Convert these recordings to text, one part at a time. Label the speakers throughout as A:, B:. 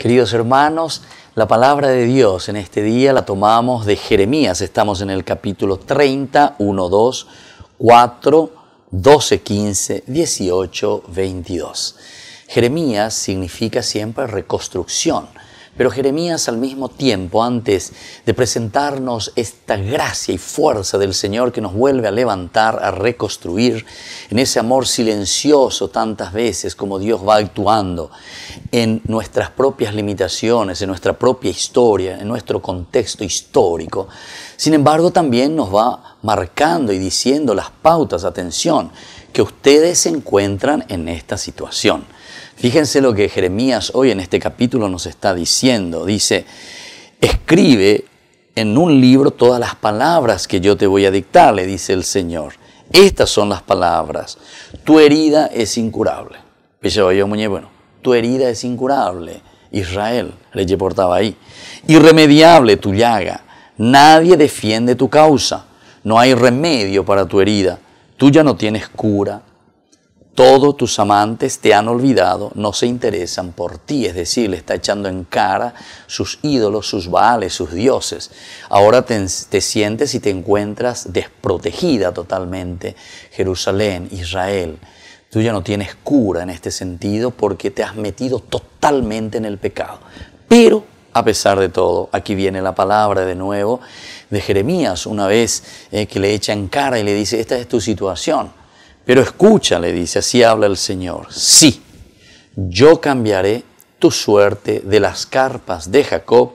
A: Queridos hermanos, la palabra de Dios en este día la tomamos de Jeremías. Estamos en el capítulo 30, 1, 2, 4, 12, 15, 18, 22. Jeremías significa siempre reconstrucción pero Jeremías al mismo tiempo, antes de presentarnos esta gracia y fuerza del Señor que nos vuelve a levantar, a reconstruir, en ese amor silencioso tantas veces como Dios va actuando en nuestras propias limitaciones, en nuestra propia historia, en nuestro contexto histórico, sin embargo también nos va marcando y diciendo las pautas, atención, que ustedes se encuentran en esta situación. Fíjense lo que Jeremías hoy en este capítulo nos está diciendo. Dice, escribe en un libro todas las palabras que yo te voy a dictar, le dice el Señor. Estas son las palabras. Tu herida es incurable. yo Muñe, bueno, tu herida es incurable. Israel, le portaba ahí. Irremediable tu llaga. Nadie defiende tu causa. No hay remedio para tu herida. Tú ya no tienes cura. Todos tus amantes te han olvidado, no se interesan por ti, es decir, le está echando en cara sus ídolos, sus baales, sus dioses. Ahora te, sientes y te encuentras desprotegida totalmente, Jerusalén, Israel. Tú ya no tienes cura en este sentido porque te has metido totalmente en el pecado. Pero a pesar de todo, aquí viene la palabra de nuevo de Jeremías, una vez eh, que le echa en cara y le dice, esta es tu situación. Pero escucha, le dice, así habla el Señor. Sí, yo cambiaré tu suerte de las carpas de Jacob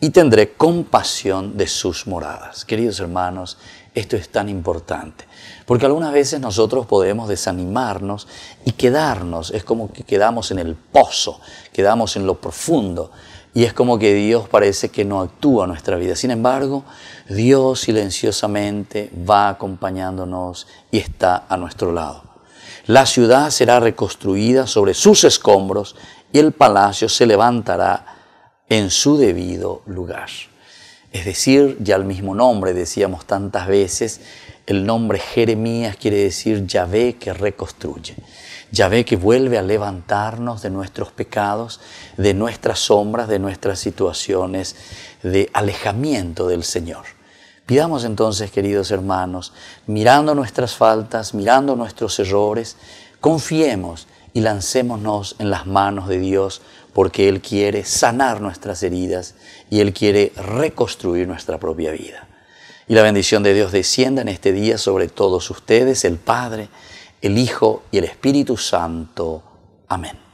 A: y tendré compasión de sus moradas. Queridos hermanos, esto es tan importante, porque algunas veces nosotros podemos desanimarnos y quedarnos, es como que quedamos en el pozo, quedamos en lo profundo, y es como que Dios parece que no actúa en nuestra vida. Sin embargo, Dios silenciosamente va acompañándonos y está a nuestro lado. La ciudad será reconstruida sobre sus escombros y el palacio se levantará en su debido lugar. Es decir, ya el mismo nombre decíamos tantas veces, el nombre Jeremías quiere decir Yahvé que reconstruye. Ya ve que vuelve a levantarnos de nuestros pecados, de nuestras sombras, de nuestras situaciones de alejamiento del Señor. Pidamos entonces, queridos hermanos, mirando nuestras faltas, mirando nuestros errores, confiemos y lancémonos en las manos de Dios porque Él quiere sanar nuestras heridas y Él quiere reconstruir nuestra propia vida. Y la bendición de Dios descienda en este día sobre todos ustedes, el Padre, el Hijo y el Espíritu Santo. Amén.